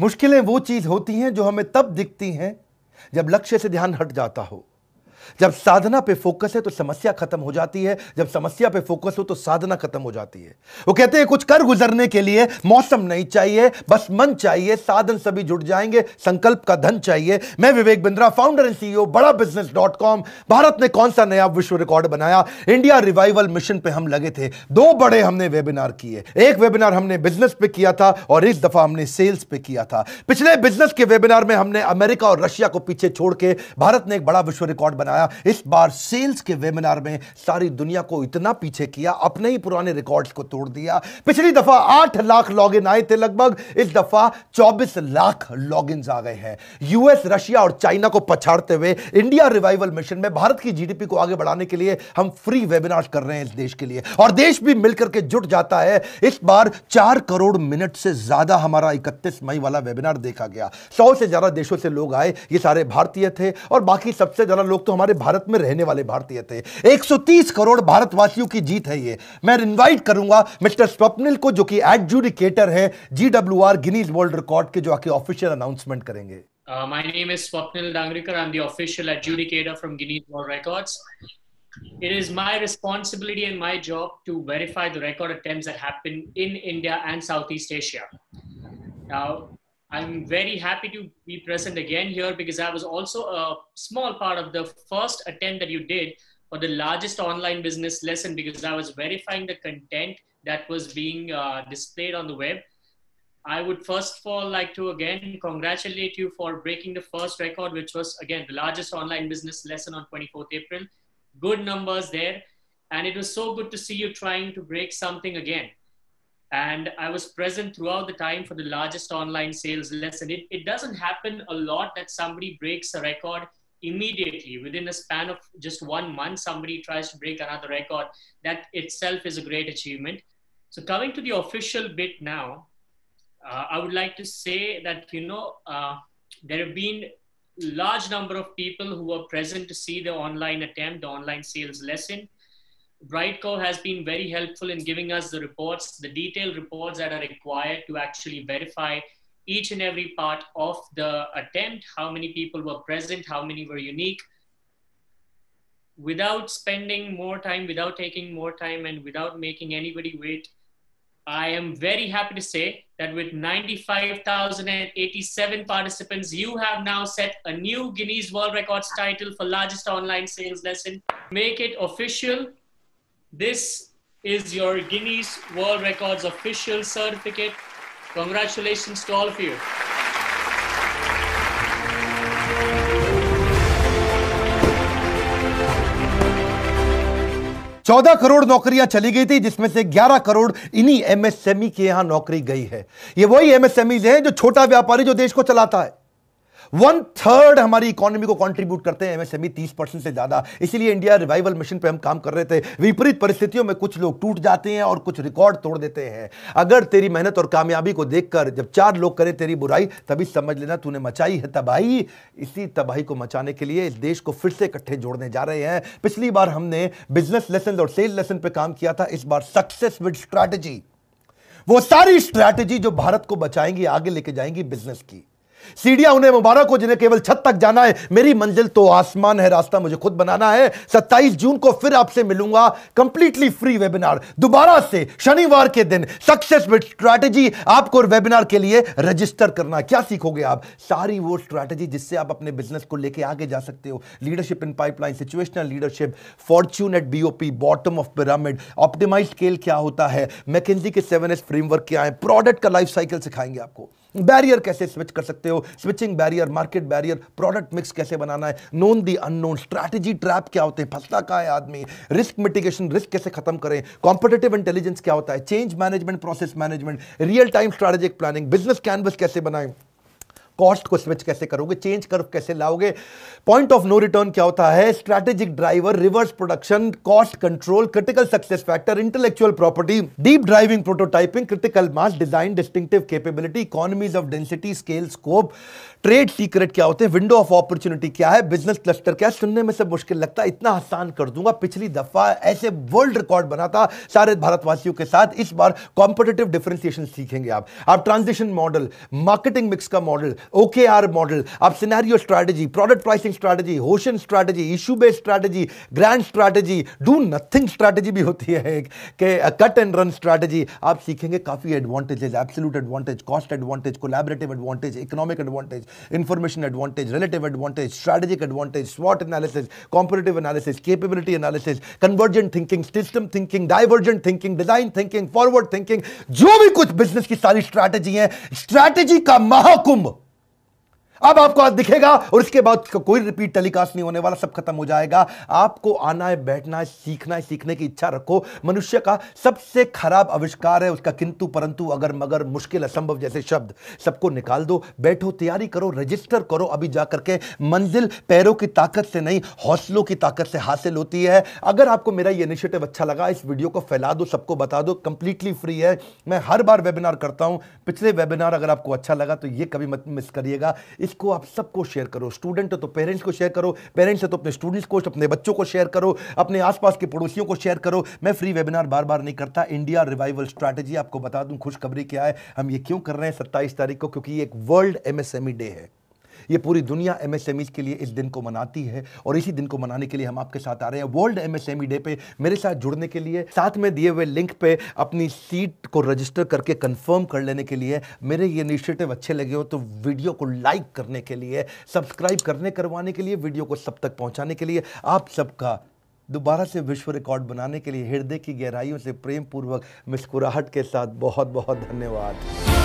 मुश्किलें वो चीज़ होती हैं जो हमें तब दिखती हैं जब लक्ष्य से ध्यान हट जाता हो जब साधना पे फोकस है तो समस्या खत्म हो जाती है जब समस्या पे फोकस हो तो साधना खत्म हो जाती है वो कहते हैं कुछ कर गुजरने के लिए मौसम नहीं चाहिए बस मन चाहिए साधन सभी जुट जाएंगे संकल्प का धन चाहिए मैं Vivek Bindra founder and CEO Bada business dot com Bharat ने कौन सा नया विश्व रिकॉर्ड बनाया इंडिया रिवाइवल मिशन पे हम लगे थे दो बड़े हमने वेबिनार किए एक वेबिनार हमने बिजनेस पे किया था और इस दफा हमने सेल्स पे किया था पिछले बिजनेस के वेबिनार में हमने अमेरिका और रशिया को पीछे छोड़ के भारत ने एक बड़ा विश्व रिकॉर्ड बनाया बताया इस बार सेल्स के वेबिनार में सारी दुनिया को इतना पीछे किया अपने ही पुराने रिकॉर्ड्स को तोड़ दिया पिछली दफा आठ लाख लॉग आए थे लगभग इस दफा चौबीस लाख लॉग आ गए हैं यूएस रशिया और चाइना को पछाड़ते हुए इंडिया रिवाइवल मिशन में भारत की जीडीपी को आगे बढ़ाने के लिए हम फ्री वेबिनार कर रहे हैं इस देश के लिए और देश भी मिलकर के जुट जाता है इस बार चार करोड़ मिनट से ज्यादा हमारा इकतीस मई वाला वेबिनार देखा गया सौ से ज्यादा देशों से लोग आए ये सारे भारतीय थे और बाकी सबसे ज्यादा लोग तो हमारे हमारे भारत में रहने वाले भारतीय थे 130 करोड़ भारतवासियों की जीत है ये मैं इनवाइट करूंगा मिस्टर स्वप्निल को जो कि एडजुडिकेटर है G W R Guinness world record के जो आके ऑफिशियल अनाउंसमेंट करेंगे is uh, Swapnil Dangrekar I am the official adjudicator from It is my responsibility and my job to verify the record attempts that happen in India and Southeast Asia. Now, I'm very happy to be present again here because I was also a small part of the first attempt that you did for the largest online business lesson because I was verifying the content that was being uh, displayed on the web. I would first of all like to again congratulate you for breaking the first record, which was again the largest online business lesson on 24th April. Good numbers there. And it was so good to see you trying to break something again and i was present throughout the time for the largest online sales lesson it, it doesn't happen a lot that somebody breaks a record immediately within a span of just one month somebody tries to break another record that itself is a great achievement so coming to the official bit now uh, i would like to say that you know uh, there have been large number of people who were present to see the online attempt the online sales lesson Brightcore has been very helpful in giving us the reports, the detailed reports that are required to actually verify each and every part of the attempt, how many people were present, how many were unique. Without spending more time, without taking more time, and without making anybody wait, I am very happy to say that with 95,087 participants, you have now set a new Guinness World Records title for largest online sales lesson. Make it official This is your Guinness World Records official certificate. Congratulations to all of you. चौदह करोड़ नौकरियां चली गई थी जिसमें से ग्यारह करोड़ इन्हीं MSME के यहां नौकरी गई है ये वही एमएसएमई हैं जो छोटा व्यापारी जो देश को चलाता है वन थर्ड हमारी इकोनॉमी को कंट्रीब्यूट करते हैं एमएसएमई तीस परसेंट से ज्यादा इसलिए इंडिया रिवाइवल मिशन पे हम काम कर रहे थे विपरीत परिस्थितियों में कुछ लोग टूट जाते हैं और कुछ रिकॉर्ड तोड़ देते हैं अगर तेरी मेहनत और कामयाबी को देखकर जब चार लोग करें तेरी बुराई तभी समझ लेना तूने मचाई है तबाही इसी तबाही को मचाने के लिए इस देश को फिर से इकट्ठे जोड़ने जा रहे हैं पिछली बार हमने बिजनेस लेसन और सेल लेसन पर काम किया था इस बार सक्सेस विद स्ट्रैटेजी वो सारी स्ट्रैटेजी जो भारत को बचाएंगी आगे लेके जाएंगी बिजनेस की सीढ़ियां उन्हें मुबारक हो जिन्हें केवल छत तक जाना है मेरी मंजिल तो आसमान है रास्ता मुझे खुद बनाना है सत्ताईस जून को फिर आपसे मिलूंगा कंप्लीटली फ्री वेबिनार दोबारा से शनिवार के दिन सक्सेस विद स्ट्रैटेजी आपको वेबिनार के लिए रजिस्टर करना क्या सीखोगे आप सारी वो स्ट्रैटेजी जिससे आप अपने बिजनेस को लेकर आगे जा सकते हो leadership in pipeline situational leadership fortune at BOP bottom of pyramid optimise scale क्या होता है मैकेजी के सेवन एस फ्रेमवर्क क्या है प्रोडक्ट का लाइफ साइकिल सिखाएंगे आपको बैरियर कैसे स्विच कर सकते हो switching barrier market barrier product mix कैसे बनाना है known the unknown strategy trap क्या होते हैं फंसता कहाँ है आदमी रिस्क मिटिगेशन रिस्क कैसे खत्म करें कॉम्पिटेटिव इंटेलिजेंस क्या होता है change management process management real time strategic planning business canvas कैसे बनाएं कॉस्ट को स्विच कैसे करोगे चेंज कर्व कैसे लाओगे पॉइंट ऑफ नो रिटर्न क्या होता है strategic driver reverse production cost control critical success factor intellectual property deep driving prototyping critical mass design distinctive capability economies of density scale scope trade secret क्या होते हैं window of opportunity क्या है business cluster क्या है सुनने में सब मुश्किल लगता है इतना आसान कर दूंगा पिछली दफा ऐसे वर्ल्ड रिकॉर्ड बना था सारे भारतवासियों के साथ इस बार कॉम्पिटेटिव डिफ्रेंसिएशन सीखेंगे आप आप ट्रांजिशन मॉडल मार्केटिंग मिक्स का मॉडल ओके मॉडल आप scenario strategy product pricing strategy होशन strategy issue based strategy grand strategy do nothing strategy भी होती है एक कट एंड रन स्ट्रैटेजी आप सीखेंगे काफी advantages absolute advantage cost advantage collaborative advantage economic advantage information advantage, relative advantage, strategic advantage, SWOT analysis, comparative analysis, capability analysis, convergent thinking, system thinking, divergent thinking, design thinking, forward thinking, जो भी कुछ business की सारी strategy है strategy का महाकुंभ अब आपको आज दिखेगा और इसके बाद कोई रिपीट टेलीकास्ट नहीं होने वाला सब खत्म हो जाएगा आपको आना है बैठना है सीखना है सीखने की इच्छा रखो मनुष्य का सबसे खराब आविष्कार है उसका किंतु परंतु अगर मगर मुश्किल असंभव जैसे शब्द सबको निकाल दो बैठो तैयारी करो रजिस्टर करो अभी जा करके मंजिल पैरों की ताकत से नहीं हौसलों की ताकत से हासिल होती है अगर आपको मेरा ये इनिशिएटिव अच्छा लगा इस वीडियो को फैला दो सबको बता दो कंप्लीटली फ्री है मैं हर बार वेबिनार करता हूँ पिछले वेबिनार अगर आपको अच्छा लगा तो ये कभी मत मिस करिएगा इसको आप सबको शेयर करो स्टूडेंट हो तो पेरेंट्स को शेयर करो पेरेंट्स हो तो अपने स्टूडेंट्स को अपने बच्चों को शेयर करो अपने आसपास के पड़ोसियों को शेयर करो मैं फ्री वेबिनार बार बार नहीं करता इंडिया रिवाइवल स्ट्रैटेजी आपको बता दूं खुशखबरी क्या है हम ये क्यों कर रहे हैं सत्ताईस तारीख को क्योंकि ये एक वर्ल्ड एमएसएमई डे है ये पूरी दुनिया एम के लिए इस दिन को मनाती है और इसी दिन को मनाने के लिए हम आपके साथ आ रहे हैं वर्ल्ड एम डे पे मेरे साथ जुड़ने के लिए साथ में दिए हुए लिंक पे अपनी सीट को रजिस्टर करके कंफर्म कर लेने के लिए मेरे ये इनिशिएटिव अच्छे लगे हो तो वीडियो को लाइक करने के लिए सब्सक्राइब करने करवाने के लिए वीडियो को सब तक पहुँचाने के लिए आप सबका दोबारा से विश्व रिकॉर्ड बनाने के लिए हृदय की गहराइयों से प्रेम पूर्वक मुस्कुराहट के साथ बहुत बहुत धन्यवाद